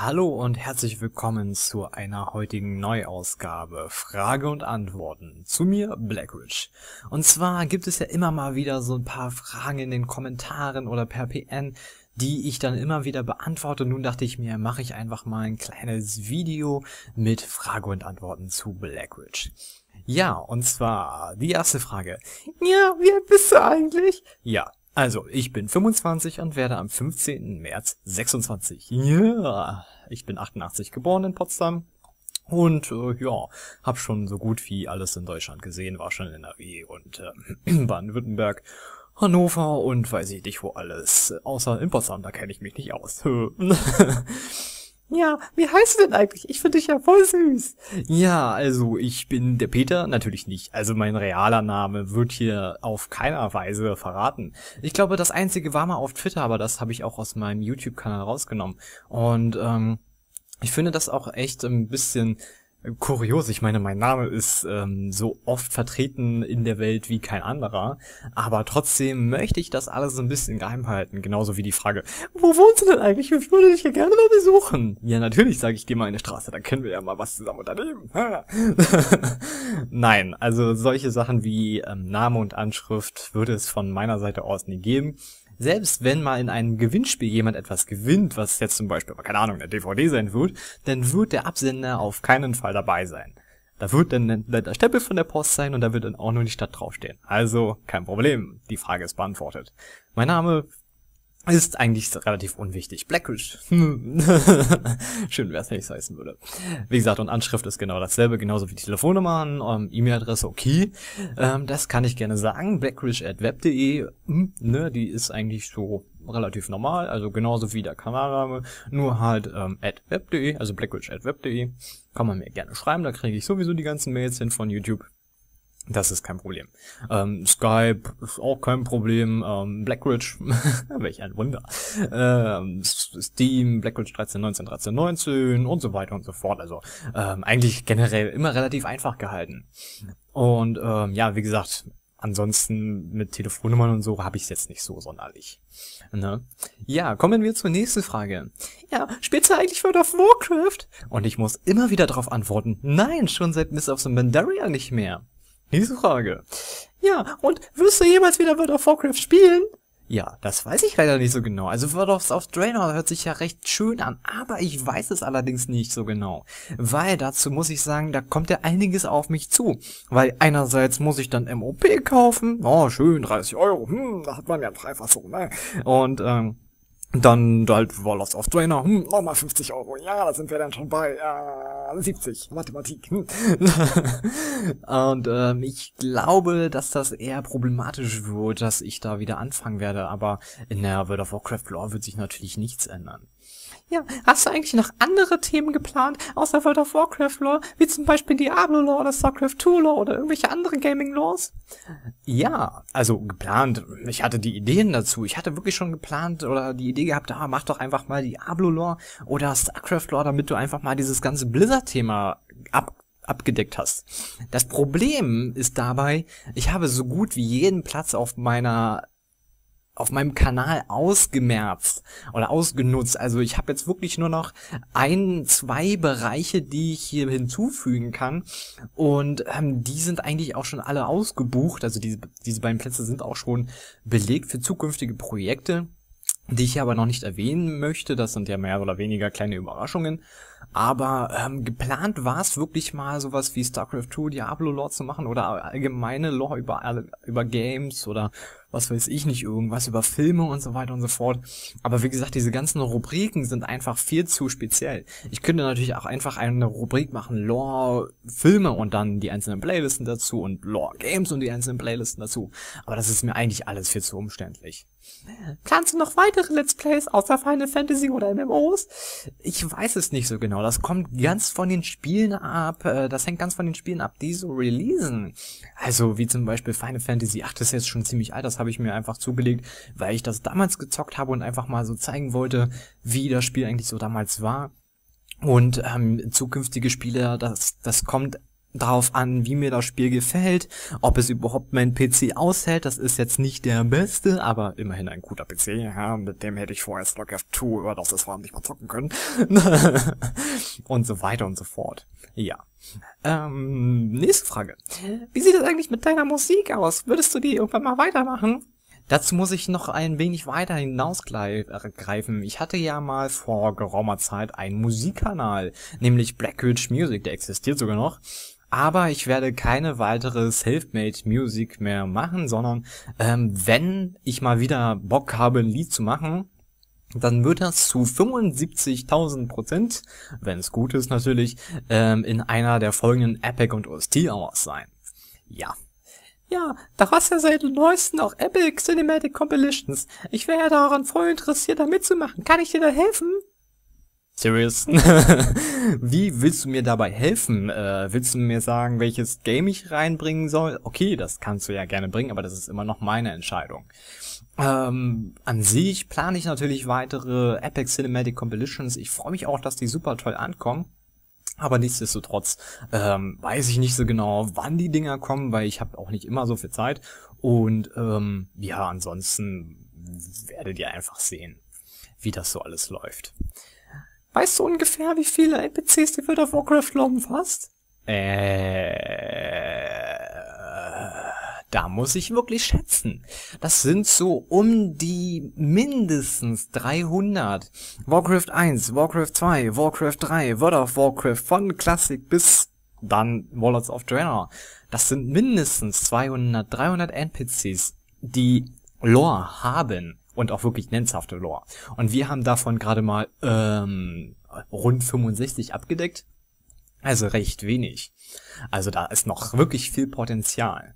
Hallo und herzlich willkommen zu einer heutigen Neuausgabe Frage und Antworten zu mir Blackridge. Und zwar gibt es ja immer mal wieder so ein paar Fragen in den Kommentaren oder per PN, die ich dann immer wieder beantworte. Nun dachte ich mir, mache ich einfach mal ein kleines Video mit Frage und Antworten zu Blackridge. Ja, und zwar die erste Frage. Ja, wie alt bist du eigentlich? Ja, also, ich bin 25 und werde am 15. März 26. Ja, ich bin 88 geboren in Potsdam und äh, ja, habe schon so gut wie alles in Deutschland gesehen, war schon in NRW und äh, Baden-Württemberg, Hannover und weiß ich nicht wo alles, außer in Potsdam, da kenne ich mich nicht aus. Ja, wie heißt du denn eigentlich? Ich finde dich ja voll süß. Ja, also ich bin der Peter, natürlich nicht. Also mein realer Name wird hier auf keiner Weise verraten. Ich glaube, das einzige war mal auf Twitter, aber das habe ich auch aus meinem YouTube-Kanal rausgenommen. Und ähm, ich finde das auch echt ein bisschen kurios. Ich meine, mein Name ist ähm, so oft vertreten in der Welt wie kein anderer, aber trotzdem möchte ich das alles so ein bisschen geheim halten. Genauso wie die Frage, wo wohnst du denn eigentlich? Ich würde dich ja gerne mal besuchen. Ja, natürlich sage ich dir mal in eine Straße, dann können wir ja mal was zusammen unternehmen. Nein, also solche Sachen wie ähm, Name und Anschrift würde es von meiner Seite aus nie geben selbst wenn mal in einem Gewinnspiel jemand etwas gewinnt, was jetzt zum Beispiel, keine Ahnung, eine DVD sein wird, dann wird der Absender auf keinen Fall dabei sein. Da wird dann der Stempel von der Post sein und da wird dann auch nur die Stadt draufstehen. Also kein Problem, die Frage ist beantwortet. Mein Name ist eigentlich relativ unwichtig. Blackridge. Hm. Schön wäre es, wenn ich es heißen würde. Wie gesagt, und Anschrift ist genau dasselbe, genauso wie Telefonnummern, ähm, E-Mail-Adresse, okay. Ähm, das kann ich gerne sagen. Blackridge.web.de, hm, ne, die ist eigentlich so relativ normal, also genauso wie der Kanalname, nur halt ähm, at web.de, also blackridge at web.de. Kann man mir gerne schreiben, da kriege ich sowieso die ganzen Mails hin von YouTube. Das ist kein Problem. Ähm, Skype ist auch kein Problem. Ähm, Blackridge, welch ein Wunder. Ähm, Steam, Blackridge 13, 19, 13, 19 und so weiter und so fort. Also ähm, eigentlich generell immer relativ einfach gehalten. Und ähm, ja, wie gesagt, ansonsten mit Telefonnummern und so habe ich es jetzt nicht so sonderlich. Ne? Ja, kommen wir zur nächsten Frage. Ja, spielst du eigentlich World of Warcraft? Und ich muss immer wieder darauf antworten, nein, schon seit Miss of the Mandaria nicht mehr. Nächste Frage. Ja, und wirst du jemals wieder World of Warcraft spielen? Ja, das weiß ich leider nicht so genau. Also World of, of Draenor hört sich ja recht schön an, aber ich weiß es allerdings nicht so genau. Weil dazu muss ich sagen, da kommt ja einiges auf mich zu. Weil einerseits muss ich dann MOP kaufen. Oh, schön, 30 Euro. Hm, da hat man ja Dreifassung, ne? Und, ähm, dann halt World of Trainer, Hm, nochmal 50 Euro. Ja, da sind wir dann schon bei. Ja. Äh, 70, Mathematik. und ähm, ich glaube, dass das eher problematisch wird, dass ich da wieder anfangen werde, aber in der World of Warcraft Lore wird sich natürlich nichts ändern. Ja, hast du eigentlich noch andere Themen geplant, außer World of Warcraft Lore, wie zum Beispiel Diablo Lore oder StarCraft 2 Lore oder irgendwelche andere Gaming Lores? Ja, also geplant. Ich hatte die Ideen dazu. Ich hatte wirklich schon geplant oder die Idee gehabt, ah, mach doch einfach mal Diablo Lore oder StarCraft Lore, damit du einfach mal dieses ganze Blizzard-Thema ab abgedeckt hast. Das Problem ist dabei, ich habe so gut wie jeden Platz auf meiner auf meinem Kanal ausgemerzt oder ausgenutzt. Also ich habe jetzt wirklich nur noch ein, zwei Bereiche, die ich hier hinzufügen kann. Und ähm, die sind eigentlich auch schon alle ausgebucht. Also diese, diese beiden Plätze sind auch schon belegt für zukünftige Projekte die ich aber noch nicht erwähnen möchte. Das sind ja mehr oder weniger kleine Überraschungen. Aber ähm, geplant war es wirklich mal sowas wie StarCraft 2 Diablo Lore zu machen oder allgemeine Lore über, über Games oder was weiß ich nicht, irgendwas über Filme und so weiter und so fort. Aber wie gesagt, diese ganzen Rubriken sind einfach viel zu speziell. Ich könnte natürlich auch einfach eine Rubrik machen, Lore Filme und dann die einzelnen Playlisten dazu und Lore Games und die einzelnen Playlisten dazu. Aber das ist mir eigentlich alles viel zu umständlich. Planst du noch weitere Let's Plays außer Final Fantasy oder MMOs? Ich weiß es nicht so genau. Das kommt ganz von den Spielen ab. Äh, das hängt ganz von den Spielen ab, die so releasen. Also wie zum Beispiel Final Fantasy 8 ist jetzt schon ziemlich alt. Das habe ich mir einfach zugelegt, weil ich das damals gezockt habe und einfach mal so zeigen wollte, wie das Spiel eigentlich so damals war. Und ähm, zukünftige Spiele, das, das kommt darauf an, wie mir das Spiel gefällt, ob es überhaupt mein PC aushält. Das ist jetzt nicht der beste, aber immerhin ein guter PC. Ja, mit dem hätte ich vorher StarCraft 2 über das es nicht mal zocken können. und so weiter und so fort. Ja. Ähm, nächste Frage. Wie sieht es eigentlich mit deiner Musik aus? Würdest du die irgendwann mal weitermachen? Dazu muss ich noch ein wenig weiter hinausgreifen. Ich hatte ja mal vor geraumer Zeit einen Musikkanal, nämlich Blackridge Music, der existiert sogar noch aber ich werde keine weitere Selfmade Music mehr machen, sondern ähm, wenn ich mal wieder Bock habe, ein Lied zu machen, dann wird das zu 75.000 Prozent, wenn es gut ist natürlich, ähm, in einer der folgenden Epic und OST Hours sein. Ja. Ja, da hast ja seit neuesten auch Epic Cinematic Compilations. Ich wäre ja daran voll interessiert, da mitzumachen. Kann ich dir da helfen? Serious? Wie willst du mir dabei helfen? Äh, willst du mir sagen, welches Game ich reinbringen soll? Okay, das kannst du ja gerne bringen, aber das ist immer noch meine Entscheidung. Ähm, an sich plane ich natürlich weitere Epic Cinematic Compilations. Ich freue mich auch, dass die super toll ankommen. Aber nichtsdestotrotz ähm, weiß ich nicht so genau, wann die Dinger kommen, weil ich habe auch nicht immer so viel Zeit. Und ähm, ja, ansonsten werdet ihr einfach sehen, wie das so alles läuft. Weißt du ungefähr, wie viele NPCs die World of Warcraft Lore fast? Äh, da muss ich wirklich schätzen. Das sind so um die mindestens 300. Warcraft 1, Warcraft 2, Warcraft 3, World of Warcraft von Classic bis dann Wallets of Draenor. Das sind mindestens 200, 300 NPCs, die Lore haben und auch wirklich nennenshafte Lore. Und wir haben davon gerade mal ähm, rund 65 abgedeckt. Also recht wenig. Also da ist noch wirklich viel Potenzial.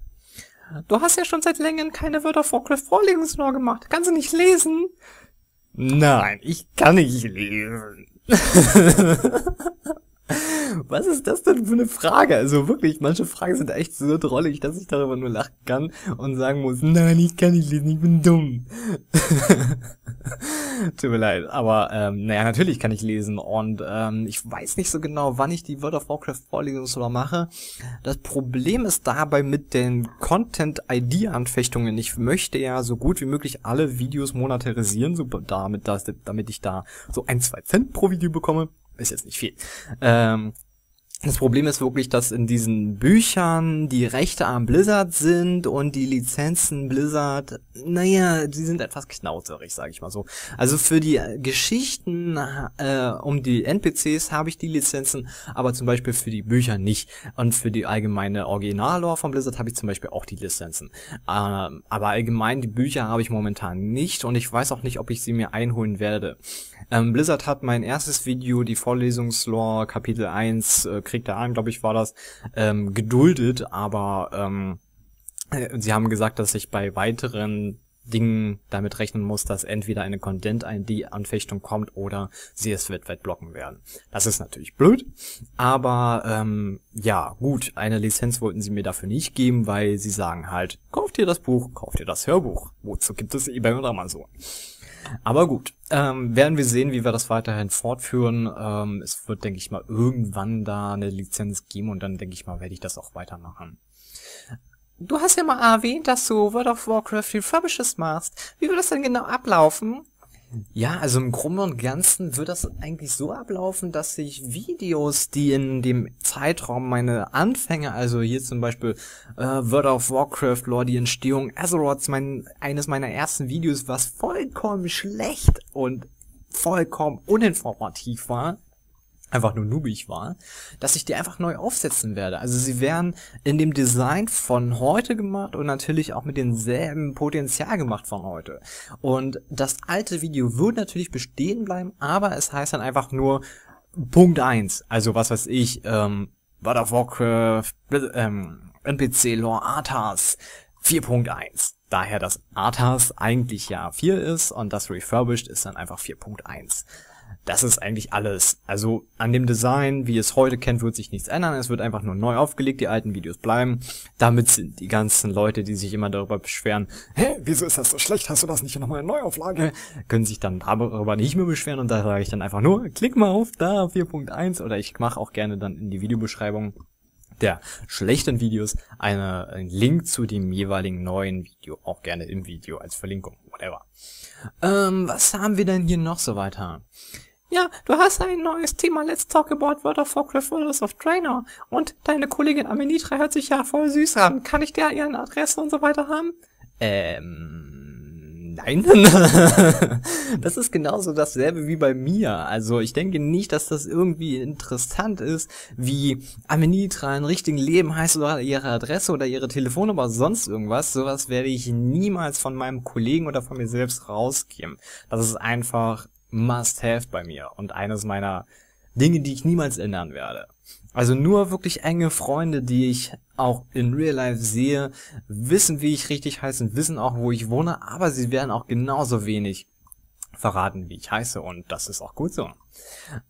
Du hast ja schon seit Längen keine Wörter of Warcraft Vorlesungslore gemacht. Kannst du nicht lesen? Nein, ich kann nicht lesen. was ist das denn für eine Frage? Also wirklich, manche Fragen sind echt so drollig, dass ich darüber nur lachen kann und sagen muss, nein, ich kann nicht lesen, ich bin dumm. Tut mir leid, aber ähm, naja, natürlich kann ich lesen und ähm, ich weiß nicht so genau, wann ich die World of Warcraft Vorlesung sogar mache. Das Problem ist dabei mit den Content-ID-Anfechtungen. Ich möchte ja so gut wie möglich alle Videos monetarisieren, so damit, dass, damit ich da so ein, zwei Cent pro Video bekomme. Ist jetzt nicht viel. Ähm, das Problem ist wirklich, dass in diesen Büchern die Rechte am Blizzard sind und die Lizenzen Blizzard, naja, die sind etwas knauterig, sage ich mal so. Also für die Geschichten äh, um die NPCs habe ich die Lizenzen, aber zum Beispiel für die Bücher nicht. Und für die allgemeine Originallore von Blizzard habe ich zum Beispiel auch die Lizenzen. Ähm, aber allgemein die Bücher habe ich momentan nicht und ich weiß auch nicht, ob ich sie mir einholen werde. Ähm, Blizzard hat mein erstes Video, die Vorlesungslore Kapitel 1, Krieg der Ahnen, glaube ich, war das, ähm, geduldet, aber ähm, äh, sie haben gesagt, dass ich bei weiteren Dingen damit rechnen muss, dass entweder eine Content-ID-Anfechtung kommt oder sie es weltweit blocken werden. Das ist natürlich blöd, aber ähm, ja, gut, eine Lizenz wollten sie mir dafür nicht geben, weil sie sagen halt, kauft ihr das Buch, kauft ihr das Hörbuch. Wozu gibt es eBay oder Amazon? Aber gut, ähm, werden wir sehen, wie wir das weiterhin fortführen. Ähm, es wird, denke ich mal, irgendwann da eine Lizenz geben und dann, denke ich mal, werde ich das auch weitermachen. Du hast ja mal erwähnt, dass du World of Warcraft Refurbishes machst. Wie wird das denn genau ablaufen? Ja, also im Grunde und Ganzen wird das eigentlich so ablaufen, dass ich Videos, die in dem Zeitraum meine Anfänge, also hier zum Beispiel äh, World of Warcraft, Lore, die Entstehung Azeroths, mein, eines meiner ersten Videos, was vollkommen schlecht und vollkommen uninformativ war, einfach nur nubig war, dass ich die einfach neu aufsetzen werde. Also sie werden in dem Design von heute gemacht und natürlich auch mit demselben Potenzial gemacht von heute. Und das alte Video wird natürlich bestehen bleiben, aber es heißt dann einfach nur Punkt eins. also was weiß ich, ähm, World of Warcraft, ähm, NPC Lore Arthas 4.1. Daher, dass Arthas eigentlich ja 4 ist und das Refurbished ist dann einfach 4.1 das ist eigentlich alles. Also an dem Design, wie ihr es heute kennt, wird sich nichts ändern. Es wird einfach nur neu aufgelegt, die alten Videos bleiben. Damit sind die ganzen Leute, die sich immer darüber beschweren, hä, wieso ist das so schlecht, hast du das nicht nochmal in Neuauflage, können sich dann darüber nicht mehr beschweren und da sage ich dann einfach nur, klick mal auf da, 4.1 oder ich mache auch gerne dann in die Videobeschreibung der schlechten Videos eine, einen Link zu dem jeweiligen neuen Video, auch gerne im Video als Verlinkung, whatever. Ähm, was haben wir denn hier noch so weiter? Ja, du hast ein neues Thema Let's Talk About World of Warcraft World of Trainer und deine Kollegin Amenitra hört sich ja voll süß an. Kann ich dir ihren Adresse und so weiter haben? Ähm... Nein, das ist genauso dasselbe wie bei mir. Also ich denke nicht, dass das irgendwie interessant ist, wie Amenitra im richtigen Leben heißt oder ihre Adresse oder ihre Telefonnummer, oder sonst irgendwas. Sowas werde ich niemals von meinem Kollegen oder von mir selbst rausgeben. Das ist einfach Must-Have bei mir und eines meiner Dinge, die ich niemals ändern werde. Also nur wirklich enge Freunde, die ich auch in Real Life sehe, wissen, wie ich richtig heiße und wissen auch, wo ich wohne, aber sie werden auch genauso wenig verraten, wie ich heiße und das ist auch gut so.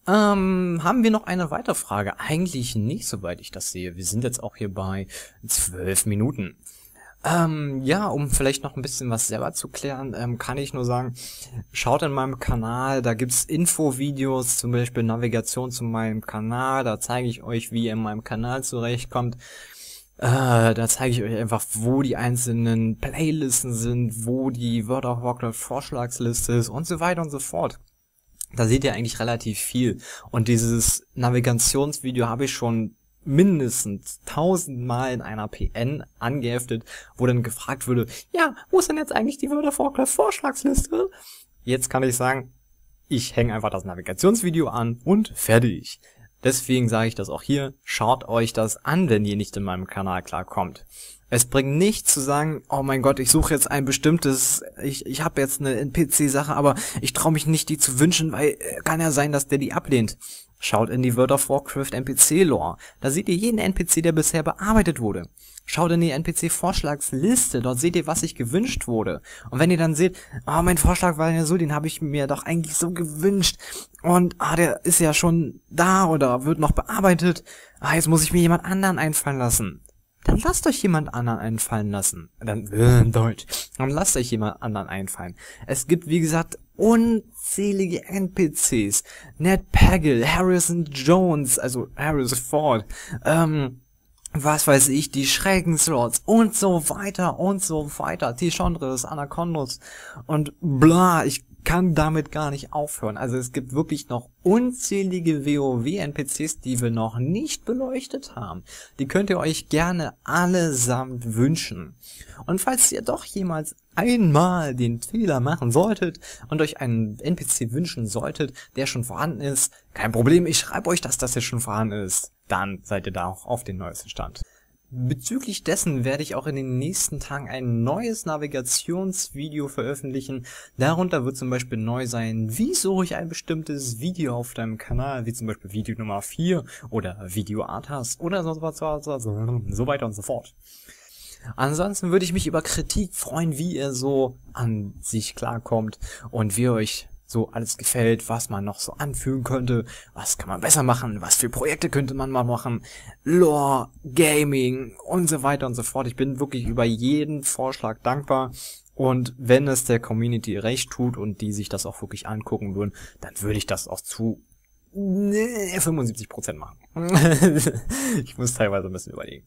Ähm, haben wir noch eine weitere Frage? Eigentlich nicht, soweit ich das sehe. Wir sind jetzt auch hier bei zwölf Minuten. Ähm, ja, um vielleicht noch ein bisschen was selber zu klären, ähm, kann ich nur sagen, schaut in meinem Kanal, da gibt's Infovideos, zum Beispiel Navigation zu meinem Kanal, da zeige ich euch, wie ihr in meinem Kanal zurechtkommt. Äh, da zeige ich euch einfach, wo die einzelnen Playlisten sind, wo die World of Warcraft Vorschlagsliste ist und so weiter und so fort. Da seht ihr eigentlich relativ viel. Und dieses Navigationsvideo habe ich schon mindestens tausendmal in einer PN angeheftet, wo dann gefragt würde, ja, wo ist denn jetzt eigentlich die World Vorschlagsliste? Jetzt kann ich sagen, ich hänge einfach das Navigationsvideo an und fertig. Deswegen sage ich das auch hier, schaut euch das an, wenn ihr nicht in meinem Kanal klarkommt. Es bringt nichts zu sagen, oh mein Gott, ich suche jetzt ein bestimmtes, ich, ich habe jetzt eine NPC-Sache, aber ich traue mich nicht, die zu wünschen, weil äh, kann ja sein, dass der die ablehnt. Schaut in die World of Warcraft NPC-Lore. Da seht ihr jeden NPC, der bisher bearbeitet wurde. Schaut in die NPC-Vorschlagsliste, dort seht ihr, was sich gewünscht wurde. Und wenn ihr dann seht, ah, oh, mein Vorschlag war ja so, den habe ich mir doch eigentlich so gewünscht. Und ah, der ist ja schon da oder wird noch bearbeitet. Ah, jetzt muss ich mir jemand anderen einfallen lassen dann lasst euch jemand anderen einfallen lassen. Dann, äh, Deutsch. Dann lasst euch jemand anderen einfallen. Es gibt, wie gesagt, unzählige NPCs. Ned Pagel, Harrison Jones, also Harrison Ford, ähm, was weiß ich, die Schreckenslots und so weiter und so weiter, t Chandra Anacondos und bla, ich kann damit gar nicht aufhören. Also es gibt wirklich noch unzählige WoW-NPCs, die wir noch nicht beleuchtet haben. Die könnt ihr euch gerne allesamt wünschen. Und falls ihr doch jemals einmal den Fehler machen solltet und euch einen NPC wünschen solltet, der schon vorhanden ist, kein Problem, ich schreibe euch dass das, hier schon vorhanden ist. Dann seid ihr da auch auf den neuesten Stand. Bezüglich dessen werde ich auch in den nächsten Tagen ein neues Navigationsvideo veröffentlichen. Darunter wird zum Beispiel neu sein, wie suche ich ein bestimmtes Video auf deinem Kanal, wie zum Beispiel Video Nummer 4 oder Video Artas oder so, so weiter und so fort. Ansonsten würde ich mich über Kritik freuen, wie ihr so an sich klarkommt und wie ihr euch so alles gefällt, was man noch so anfügen könnte, was kann man besser machen, was für Projekte könnte man mal machen, Lore, Gaming und so weiter und so fort. Ich bin wirklich über jeden Vorschlag dankbar. Und wenn es der Community recht tut und die sich das auch wirklich angucken würden, dann würde ich das auch zu 75% machen. ich muss teilweise ein bisschen überlegen.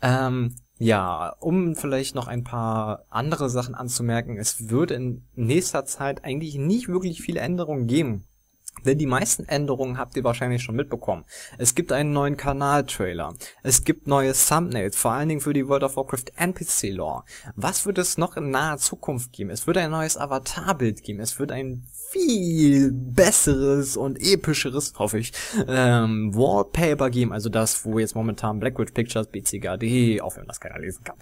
Ähm, ja, um vielleicht noch ein paar andere Sachen anzumerken, es wird in nächster Zeit eigentlich nicht wirklich viele Änderungen geben. Denn die meisten Änderungen habt ihr wahrscheinlich schon mitbekommen. Es gibt einen neuen Kanal-Trailer. Es gibt neue Thumbnails, vor allen Dingen für die World of Warcraft NPC-Lore. Was wird es noch in naher Zukunft geben? Es wird ein neues Avatar-Bild geben. Es wird ein viel besseres und epischeres, hoffe ich, ähm, Wallpaper geben, also das, wo jetzt momentan Blackwood Pictures, BCGAD, e auch wenn man das keiner lesen kann,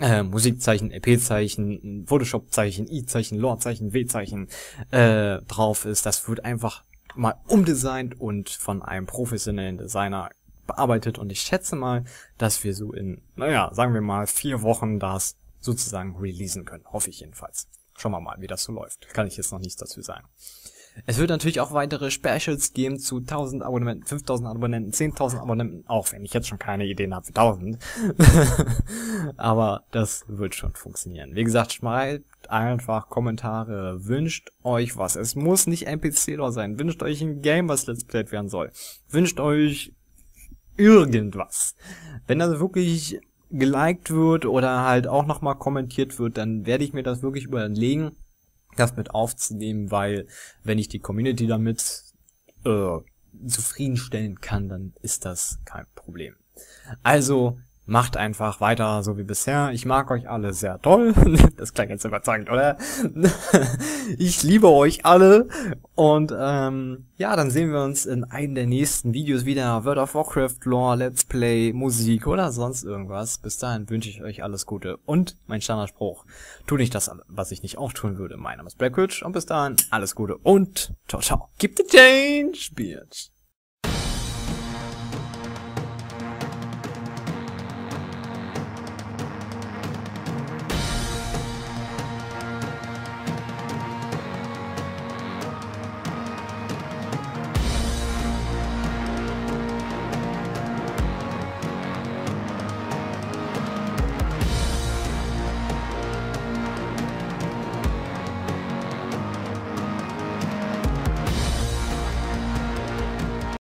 äh, Musikzeichen, EP-Zeichen, Photoshop-Zeichen, I-Zeichen, Lore-Zeichen, W-Zeichen äh, drauf ist, das wird einfach mal umdesignt und von einem professionellen Designer bearbeitet und ich schätze mal, dass wir so in, naja, sagen wir mal vier Wochen das sozusagen releasen können, hoffe ich jedenfalls. Schauen wir mal, wie das so läuft. Kann ich jetzt noch nichts dazu sagen. Es wird natürlich auch weitere Specials geben zu 1000 Abonnenten, 5000 Abonnenten, 10.000 Abonnenten, auch wenn ich jetzt schon keine Ideen habe für 1000. Aber das wird schon funktionieren. Wie gesagt, schreibt einfach Kommentare, wünscht euch was. Es muss nicht NPC-Lore sein. Wünscht euch ein Game, was Let's Played werden soll. Wünscht euch irgendwas. Wenn das also wirklich geliked wird oder halt auch nochmal kommentiert wird, dann werde ich mir das wirklich überlegen, das mit aufzunehmen, weil wenn ich die Community damit äh, zufriedenstellen kann, dann ist das kein Problem. Also macht einfach weiter so wie bisher. Ich mag euch alle sehr toll. Das klang jetzt überzeugend, oder? Ich liebe euch alle. Und ähm, ja, dann sehen wir uns in einem der nächsten Videos wieder. World of Warcraft, Lore, Let's Play, Musik oder sonst irgendwas. Bis dahin wünsche ich euch alles Gute. Und mein Standardspruch, tu nicht das, was ich nicht auch tun würde. Mein Name ist Blackwitch und bis dahin alles Gute und ciao, ciao. Keep the change, bitch.